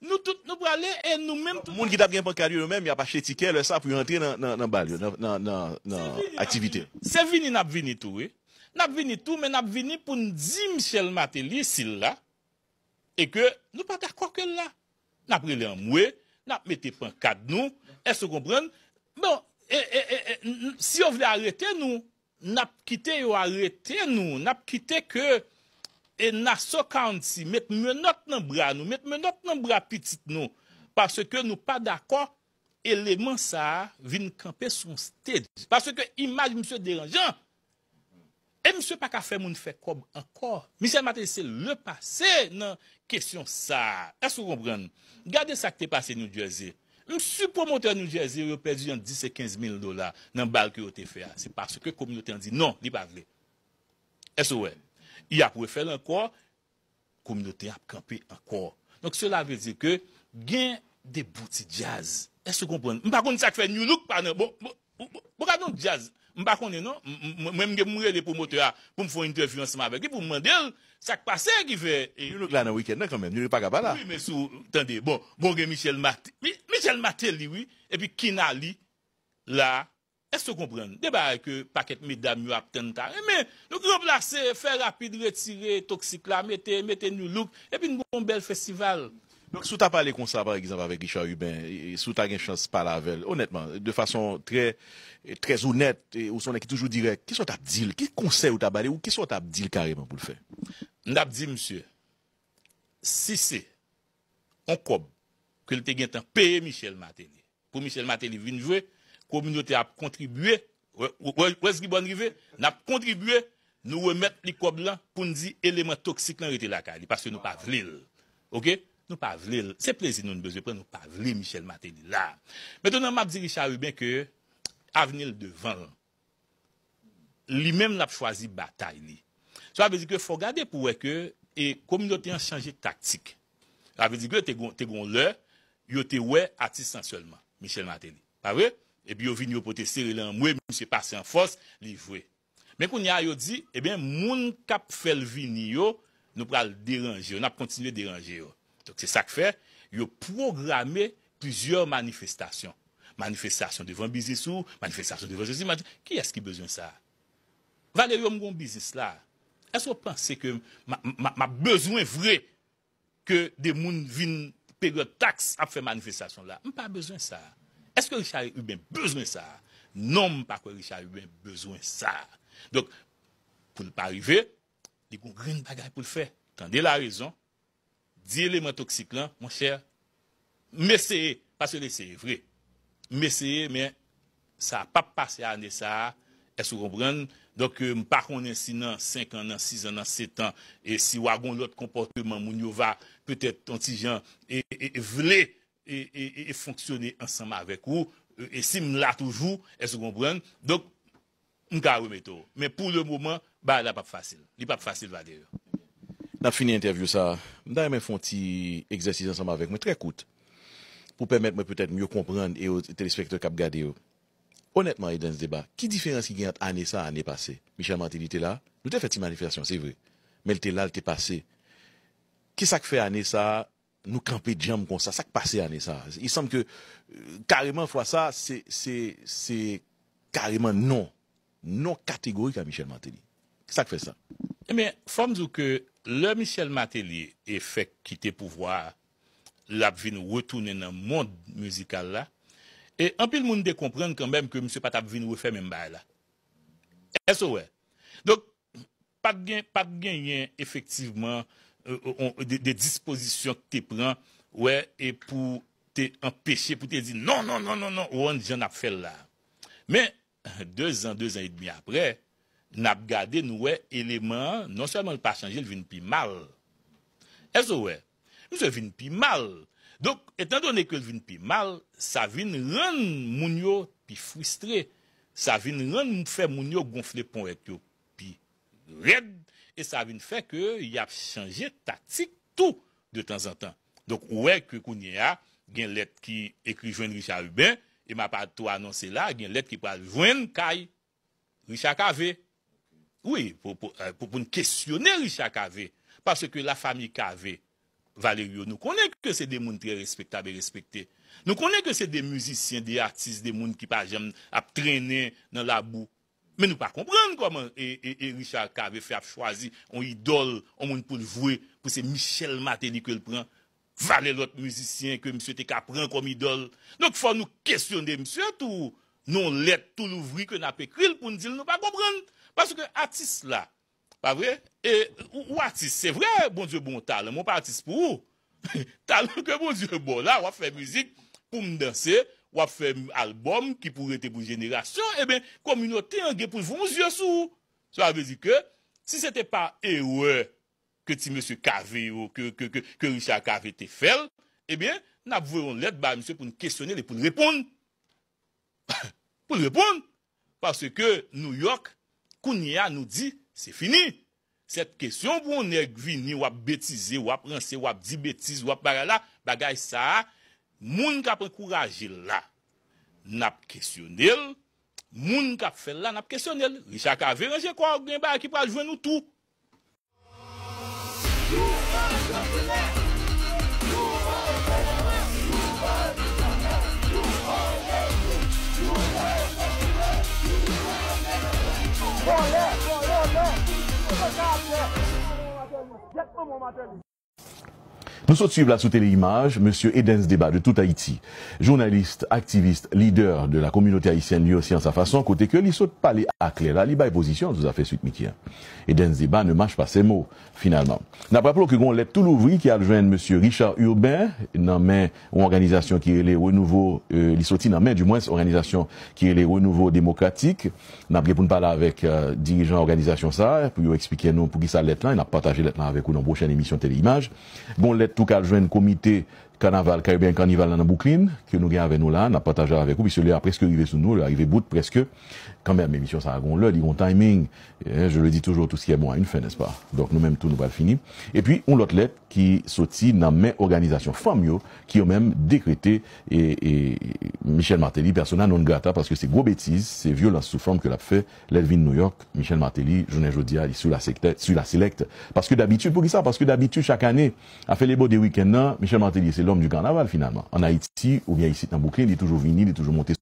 Nou tout nou pou ale, e nou menm pou... Moun ki tap gen pankad yo nou menm, ya pa chetikè, le sa pou yon entre nan bal yo, nan aktivite. Se vini nap vini tou, e. Nap vini tou, men nap vini pou n'di Michel Maté li sil la, e ke nou patak kwa ke la. Nap rile an mwe, nap meti pankad nou, e se kompren. Bon, e, e, e, si yo vle arete nou, nap kite yo arete nou, nap kite ke... E naso ka ansi, met menot nan bra nou, met menot nan bra pitit nou. Pase ke nou pa dako, eleman sa vin kampe son sted. Pase ke imaj msye deranjan, e msye pa ka fe moun fe kob ankor. Msye matese le pase nan kesyon sa. E sou kompren nou? Gade sakte pase New Jersey. Lou sou pou montre New Jersey, yo pezi yon 10 e 15 mil dola nan bal ki yo te fe a. Se pase ke komyote an di, non, li pavle. E sou wey. I apwe fel ankor, kominote ap kampi ankor. Donk se la vezi ke gen de bouti jazz. Est se kompon? Mpakone sak fe Nyonouk pa nan? Mpakone non? Mpakone non? Mwen mge mwede pou mwote a pou mfo bon, bon, bon, non? ah, interview anseman veki pou mwende an sak pase ki ve. Nyonouk la nan wikende kanmen. Nyonouk pa kaba la. Bon gen Michel Maté liwi e pi Kina li la. E se kompren, debare ke paket mi dam yo ap ten tar. E men, nou grob la se, fe rapide, retire, toksik la, mette, mette nou louk, epi nou bon bel festival. Nou sou ta pale konsabare gizan pa vek Richard Hubin, sou ta gen chans palavel, honetman, de fason tre, tre zounet, ou sonen ki toujou direk, ki sou ta abdil, ki konser ou ta bale ou ki sou ta abdil kareman pou l fe? N ap di, msye, si se, an kob, ke l te gen tan peye Michel Matenie, pou Michel Matenie vinjwe, Komunote ap kontribuye, wèz ki bon rive, nap kontribuye nou wè mèt li kob lan pou nji elemen toksik lan yote lakay li. Paske nou pa vlil. Ok? Nou pa vlil. Se plezi nou nbeze pre, nou pa vlil Michel Maté ni la. Meton nan map di Richard Rubin ke avenil devan, li mèm nap chwazi batay ni. So ap vè di ke fò gade pou wè ke e komunote yon chanje taktik. Ap vè di ke te gon lè, yote wè ati sensuèlman Michel Maté ni. Pa vè? epi yo vin yo pote seri lan mwen, mwen se passe an fos, livwe. Men kon ya yo di, epi eh moun kap fèl vin yo, nou pral deranje yo, nou ap kontinuye deranje yo. Tok se sa k fè, yo programe pizyor manifestasyon. Manifestasyon devon bizis ou, manifestasyon devon jesi, mwen di, ki eski bezon sa? Valer yo mgon bizis la? Esko panse ke mwen bezon vre, ke de moun vin peyo taks ap fè manifestasyon la? Mwen pa bezon sa a. kwen Richard Iben bezwen sa. Non m pa kwen Richard Iben bezwen sa. Dok, pou nou pa arrive, di kon grene bagay pou l'fe. Kande la rezon, di eleman toksik lan, mwen chè, m eseye, pas se leseye, vre. M eseye, men, sa pa pase ane sa, e sou rembren, dok euh, m pa konen sinan, 5 anan, 6 anan, 7 an, e si wagon lot komportement moun yo va, pwetet anti-jan, e vene, e vene, et, fonctionner ensemble avec vous. Euh, et si je là toujours, est-ce que vous comprenez Donc, je vais remettre. Mais pour le moment, bah, là, pas facile. Il n'est pas facile, va dire. a fini l'interview, ça. Je vais faire un petit exercice ensemble avec moi, très court, pour permettre peut-être mieux comprendre et aux téléspectateurs qui regardé. Honnêtement, dans ce débat, quelle différence qui y a entre année ça année passée Michel Martin était là, nous avons fait une manifestation, c'est vrai. Mais il était là, il était ce Qui fait année ça Nou kampe diyam kon sa, sa k pase ane sa. Il sam ke, euh, kareman fwa sa, se kareman non, non kategorik an Michel Martelly. Sa k fè sa. E eh men, fòm zou ke le Michel Martelly e fèk kite pou vwa l apvin wotounen nan moun mouzikal la, e anpil moun de komprende kanbèm ke msè pat apvin wò fè men bay la. E so wè. Donk, pat genyen efektiveman Euh, euh, de disposition te pren ouè, et pou te empêcher pou te di, non, non, non, non, non ouè, jen ap fèl la mè, 2 an, 2 an et demi apre nap gade nouè eleman, non chalman l pa chanje, l vin pi mal ez ouè nou se vin pi mal donk, etan donè ke l vin pi mal sa vin ren moun yo pi fwistre, sa vin ren moun yo gonfle pon wèk yo pi rèd E sa vin fè ke y ap chanje tatik tou de tan zan tan. Donk ouè kwe kounye a, gen let ki ekri jwen Richard Ben, e ma patou anonsè euh, la, gen let ki pral jwen kaj Richard Kave. Ouè, pou pou nou kestyonè Richard Kave. Paske la fami Kave, Valerio, nou konè ke se de moun tre respektabè respektè. Nou konè ke se de mousisyen, de artiste, de moun ki pa jèm ap trenè nan la bouk. Men nou pa komprenn koman, e Richard Kave fè a chwazi, on idol, on moun pou l'voué, pou se Michel Maté li ke l'pran, vale l'ot mouzisyen ke msye te kapran kom idol. Non kifon nou kestyon de msye tou, non let tou l'ouvri ke na pe kril pou nou di l nou pa komprenn, paske atis la, pa vre, ou atis, se vre, bon dieu bon tal, moun pa atis pou ou, tal ke bon dieu bon la, ou a fè mouzik pou m danse, wap fèm albom ki pou rete pou jenera syon, e eh ben, kominote yon ge pou voun zye sou. Swa ve di ke, si sete pa e we, ke ti mè se kave yo, ke Richard Kave te fèl, e eh ben, nap vèron let ba mè se pou n'kesyone le pou n'reponde. Pou n'reponde, pasè ke Nou-York, kounye a nou di, se fini. Sèp kesyon pou nè gvi ni wap betize, wap rense, wap di betize, wap bagay la, bagay sa a, Moun ka prekouraji la nap kesyonel, moun ka fè la nap kesyonel. Richa ka veren se kon gen bay ki pa jwen nou tou. Nous sommes suivis là sous téléimage, Monsieur Edens Débat de tout Haïti, journaliste, activiste, leader de la communauté haïtienne, lui aussi en sa façon, côté que lui saute pas à clair, là, il position, vous a fait suite, Miki. Edens Débat ne marche pas ses mots, finalement. N'a pas que qu'on tout l'ouvri qui a rejoint Monsieur Richard Urbain, dans une organisation qui est les renouveau, euh, il dans main, du moins, organisation qui est les renouveau démocratique. N'a pas pour parler avec, dirigeants euh, dirigeant organisation ça, pour lui expliquer nous, pour qui ça l'est là, il a partagé l'être là avec nous dans la prochaine émission téléimage. Bon, qu'elle joigne joindre comité carnaval caribéen eh carnival dans Brooklyn que nous avons avec nous là, n'a partagé avec vous puisque là a presque arrivé sous nous, il est arrivé bout presque quand même l'émission, ça a gon l'heure, bon timing. Eh, je le dis toujours tout ce qui est bon à une fin n'est-ce pas. Donc nous mêmes tout nous va finir. Et puis on l'autre lettre qui sortit dans mes organisations Famio, qui ont même décrété et, Michel Martelly personnel non grata parce que c'est gros bêtises, c'est violence sous forme que l'a fait l'Elvin New York, Michel Martelly, journée jodia sur la secte, sur la select parce que d'habitude pour qui ça parce que d'habitude chaque année a fait les beaux des week-ends Michel Martelly c'est du carnaval finalement. En Haïti, ou bien ici dans bouclier il est toujours venu, il est toujours monté